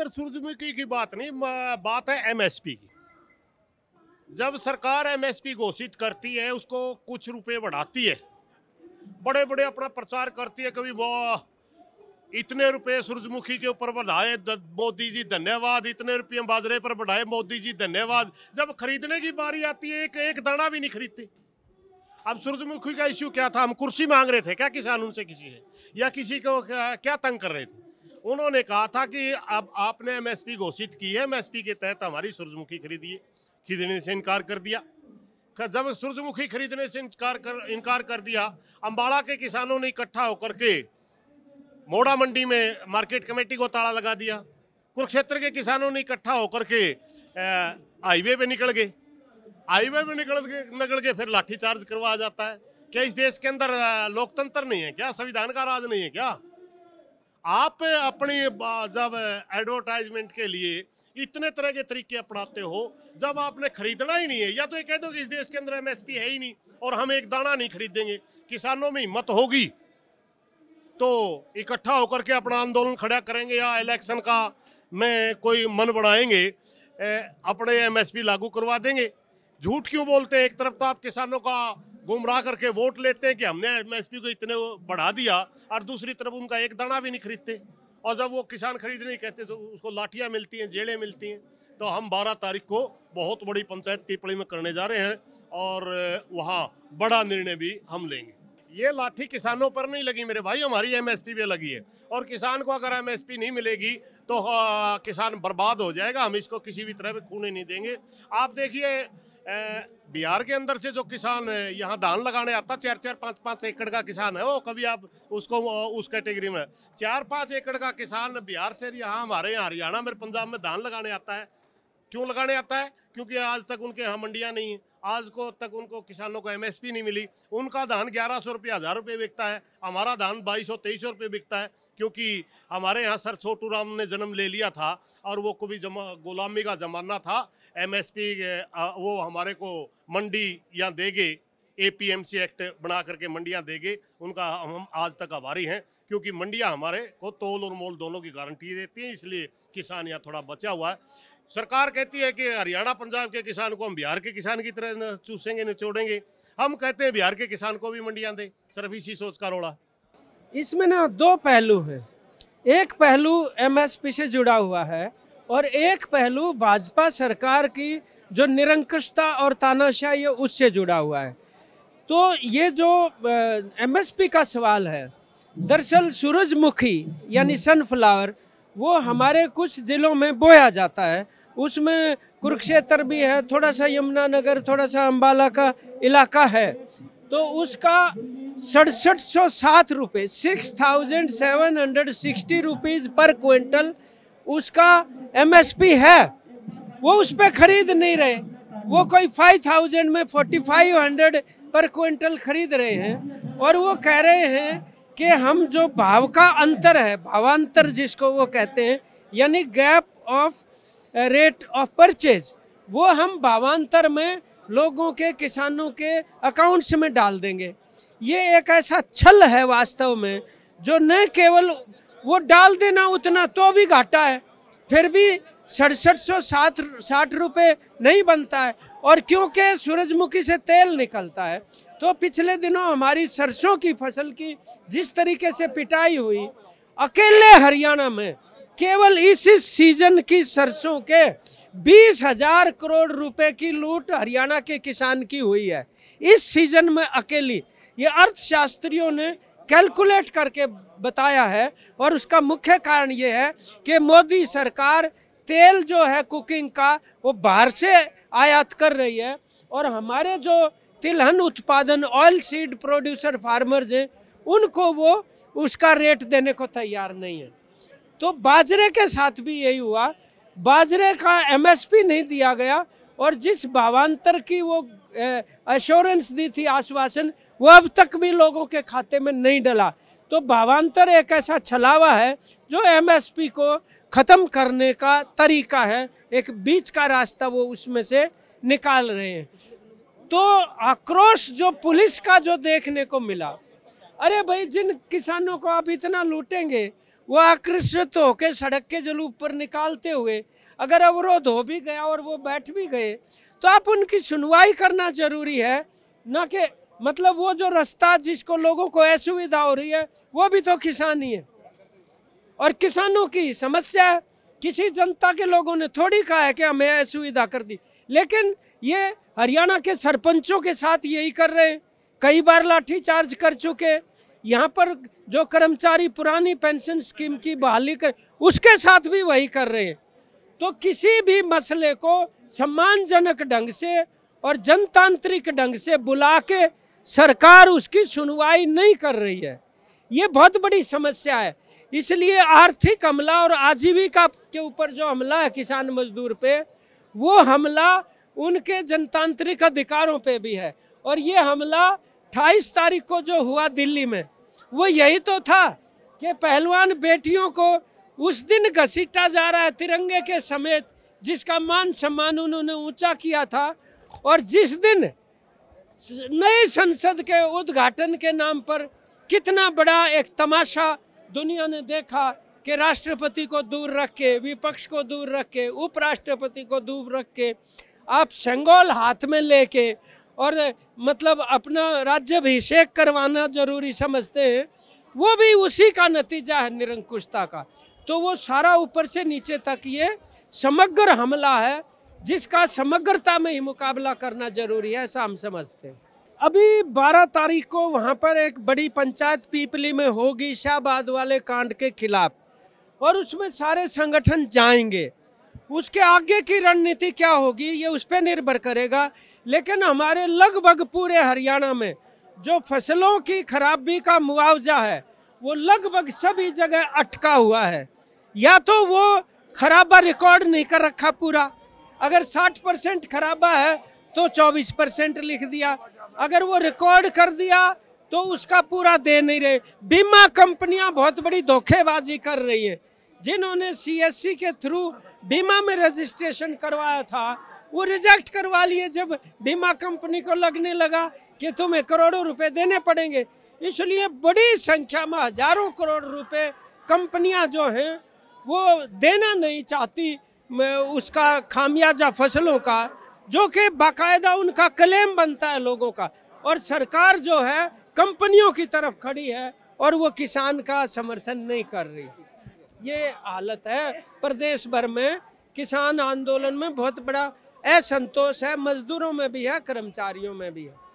मात्र सूरजमुखी की बात नहीं बात है एमएसपी की जब सरकार एमएसपी घोषित करती है उसको कुछ रुपए बढ़ाती है बड़े बड़े अपना प्रचार करती है कभी वो इतने रुपए सूरजमुखी के ऊपर बढ़ाए मोदी जी धन्यवाद इतने रुपये बाजरे पर बढ़ाए मोदी जी धन्यवाद जब खरीदने की बारी आती है एक एक दाना भी नहीं खरीदते अब सूरजमुखी का इश्यू क्या था हम कुर्सी मांग रहे थे क्या किसान उनसे किसी से या किसी को क्या तंग कर रहे थे उन्होंने कहा था कि अब आपने एमएसपी घोषित की है एमएसपी के तहत हमारी सूर्यमुखी खरीदी खरीदने से इनकार कर दिया जब सूर्यमुखी खरीदने से इनकार कर इनकार कर दिया अम्बाड़ा के किसानों ने इकट्ठा होकर के मोड़ा मंडी में मार्केट कमेटी को ताला लगा दिया कुरुक्षेत्र के किसानों ने इकट्ठा होकर के हाईवे पे निकल गए हाईवे पे निकल गए निकल के फिर लाठीचार्ज करवाया जाता है क्या इस देश के अंदर लोकतंत्र नहीं है क्या संविधान का राज नहीं है क्या आप अपनी जब एडवर्टाइजमेंट के लिए इतने तरह के तरीके अपनाते हो जब आपने खरीदना ही नहीं है या तो ये कह दो कि इस देश के अंदर एमएसपी है ही नहीं और हम एक दाना नहीं खरीदेंगे किसानों में हिम्मत होगी तो इकट्ठा होकर के अपना आंदोलन खड़ा करेंगे या इलेक्शन का में कोई मन बढ़ाएंगे अपने एमएसपी लागू करवा देंगे झूठ क्यों बोलते हैं एक तरफ तो आप किसानों का गुमराह करके वोट लेते हैं कि हमने एमएसपी को इतने बढ़ा दिया और दूसरी तरफ उनका एक दाना भी नहीं खरीदते और जब वो किसान खरीद नहीं कहते तो उसको लाठियाँ मिलती हैं जेड़ें मिलती हैं तो हम 12 तारीख को बहुत बड़ी पंचायत पीपड़ी में करने जा रहे हैं और वहाँ बड़ा निर्णय भी हम लेंगे ये लाठी किसानों पर नहीं लगी मेरे भाई हमारी एमएसपी पे लगी है और किसान को अगर एमएसपी नहीं मिलेगी तो आ, किसान बर्बाद हो जाएगा हम इसको किसी भी तरह खूने नहीं देंगे आप देखिए बिहार के अंदर से जो किसान यहाँ धान लगाने आता चार चार पाँच पाँच एकड़ का किसान है वो कभी आप उसको उस कैटेगरी में चार पाँच एकड़ का किसान बिहार से यहाँ हमारे यहाँ हरियाणा में पंजाब में धान लगाने आता है क्यों लगाने आता है क्योंकि आज तक उनके यहाँ मंडियाँ नहीं है आज को तक उनको किसानों को एमएसपी नहीं मिली उनका धान ग्यारह सौ रुपये हज़ार रुपये बिकता है हमारा धान बाईस सौ तेईस सौ रुपये बिकता है क्योंकि हमारे यहाँ सर छोटू राम ने जन्म ले लिया था और वो कभी जमा गुलामी का ज़माना था एमएसपी वो हमारे को मंडी या देंगे ए एक्ट बना करके मंडियाँ देंगे उनका हम आज तक आभारी हैं क्योंकि मंडियाँ हमारे को तोल और मोल दोनों की गारंटी देती हैं इसलिए किसान यहाँ थोड़ा बचा हुआ है सरकार कहती है कि हरियाणा पंजाब के किसान को हम बिहार के किसान की तरह चूसेंगे निचोड़ेंगे हम कहते हैं बिहार के किसान को भी मंडियां दे सिर्फ इसी सोच का रोड़ा इसमें ना दो पहलू हैं एक पहलू एमएसपी से जुड़ा हुआ है और एक पहलू भाजपा सरकार की जो निरंकुशता और तानाशाही है उससे जुड़ा हुआ है तो ये जो एमएसपी का सवाल है दरअसल सूरजमुखी यानी सनफ्लावर वो हम्म। हमारे कुछ ज़िलों में बोया जाता है उसमें कुरुक्षेत्र भी है थोड़ा सा यमुनानगर थोड़ा सा अम्बाला का इलाका है तो उसका सड़सठ सौ सात रुपये six thousand seven hundred sixty rupees per quintal उसका एमएसपी है वो उस पर खरीद नहीं रहे वो कोई फाइव थाउजेंड में forty five hundred per quintal खरीद रहे हैं और वो कह रहे हैं कि हम जो भाव का अंतर है भावांतर जिसको वो कहते हैं यानी gap of rate of purchase वो हम भावांतर में लोगों के किसानों के अकाउंट्स में डाल देंगे ये एक ऐसा छल है वास्तव में जो न केवल वो डाल देना उतना तो भी घाटा है फिर भी सड़सठ सौ साठ साठ रुपये नहीं बनता है और क्योंकि सूरजमुखी से तेल निकलता है तो पिछले दिनों हमारी सरसों की फसल की जिस तरीके से पिटाई हुई अकेले हरियाणा में केवल इस सीजन की सरसों के बीस हजार करोड़ रुपए की लूट हरियाणा के किसान की हुई है इस सीजन में अकेली ये अर्थशास्त्रियों ने कैलकुलेट करके बताया है और उसका मुख्य कारण ये है कि मोदी सरकार तेल जो है कुकिंग का वो बाहर से आयात कर रही है और हमारे जो तिलहन उत्पादन ऑयल सीड प्रोड्यूसर फार्मर्स हैं उनको वो उसका रेट देने को तैयार नहीं है तो बाजरे के साथ भी यही हुआ बाजरे का एमएसपी नहीं दिया गया और जिस भावांतर की वो एश्योरेंस दी थी आश्वासन वो अब तक भी लोगों के खाते में नहीं डला तो भावांतर एक ऐसा छलावा है जो एमएसपी को ख़त्म करने का तरीका है एक बीच का रास्ता वो उसमें से निकाल रहे हैं तो आक्रोश जो पुलिस का जो देखने को मिला अरे भाई जिन किसानों को आप इतना लूटेंगे वो आकर्षित होकर सड़क के जल पर निकालते हुए अगर अवरोध हो भी गया और वो बैठ भी गए तो आप उनकी सुनवाई करना जरूरी है ना कि मतलब वो जो रास्ता जिसको लोगों को असुविधा हो रही है वो भी तो किसान ही है और किसानों की समस्या किसी जनता के लोगों ने थोड़ी कहा है कि हमें असुविधा कर दी लेकिन ये हरियाणा के सरपंचों के साथ यही कर रहे हैं कई बार लाठीचार्ज कर चुके यहाँ पर जो कर्मचारी पुरानी पेंशन स्कीम की बहाली कर उसके साथ भी वही कर रहे हैं तो किसी भी मसले को सम्मानजनक ढंग से और जनतांत्रिक ढंग से बुला के सरकार उसकी सुनवाई नहीं कर रही है ये बहुत बड़ी समस्या है इसलिए आर्थिक हमला और आजीविका के ऊपर जो हमला है किसान मजदूर पे वो हमला उनके जनतांत्रिक अधिकारों पे भी है और ये हमला अठाईस तारीख को जो हुआ दिल्ली में वो यही तो था कि पहलवान बेटियों को उस दिन घसीटा जा रहा है तिरंगे के समेत जिसका मान सम्मान उन्होंने ऊंचा किया था और जिस दिन नई संसद के उद्घाटन के नाम पर कितना बड़ा एक तमाशा दुनिया ने देखा कि राष्ट्रपति को दूर रख के विपक्ष को दूर रख के उपराष्ट्रपति को दूर रख के आप संगोल हाथ में लेके और मतलब अपना राज्य राज्यभिषेक करवाना जरूरी समझते हैं वो भी उसी का नतीजा है निरंकुशता का तो वो सारा ऊपर से नीचे तक ये समग्र हमला है जिसका समग्रता में ही मुकाबला करना जरूरी है ऐसा हम समझते हैं अभी 12 तारीख को वहाँ पर एक बड़ी पंचायत पीपली में होगी शाहबाद वाले कांड के खिलाफ और उसमें सारे संगठन जाएंगे उसके आगे की रणनीति क्या होगी ये उस पर निर्भर करेगा लेकिन हमारे लगभग पूरे हरियाणा में जो फसलों की खराबी का मुआवजा है वो लगभग सभी जगह अटका हुआ है या तो वो खराबा रिकॉर्ड नहीं कर रखा पूरा अगर 60 परसेंट खराबा है तो 24 परसेंट लिख दिया अगर वो रिकॉर्ड कर दिया तो उसका पूरा दे नहीं रहे बीमा कंपनियां बहुत बड़ी धोखेबाजी कर रही है जिन्होंने सीएससी के थ्रू बीमा में रजिस्ट्रेशन करवाया था वो रिजेक्ट करवा लिए जब बीमा कंपनी को लगने लगा कि तुम्हें करोड़ों रुपए देने पड़ेंगे इसलिए बड़ी संख्या में हजारों करोड़ रुपए कंपनियां जो हैं वो देना नहीं चाहती उसका खामियाजा फसलों का जो कि बाकायदा उनका क्लेम बनता है लोगों का और सरकार जो है कंपनियों की तरफ खड़ी है और वो किसान का समर्थन नहीं कर रही ये हालत है प्रदेश भर में किसान आंदोलन में बहुत बड़ा असंतोष है मजदूरों में भी है कर्मचारियों में भी है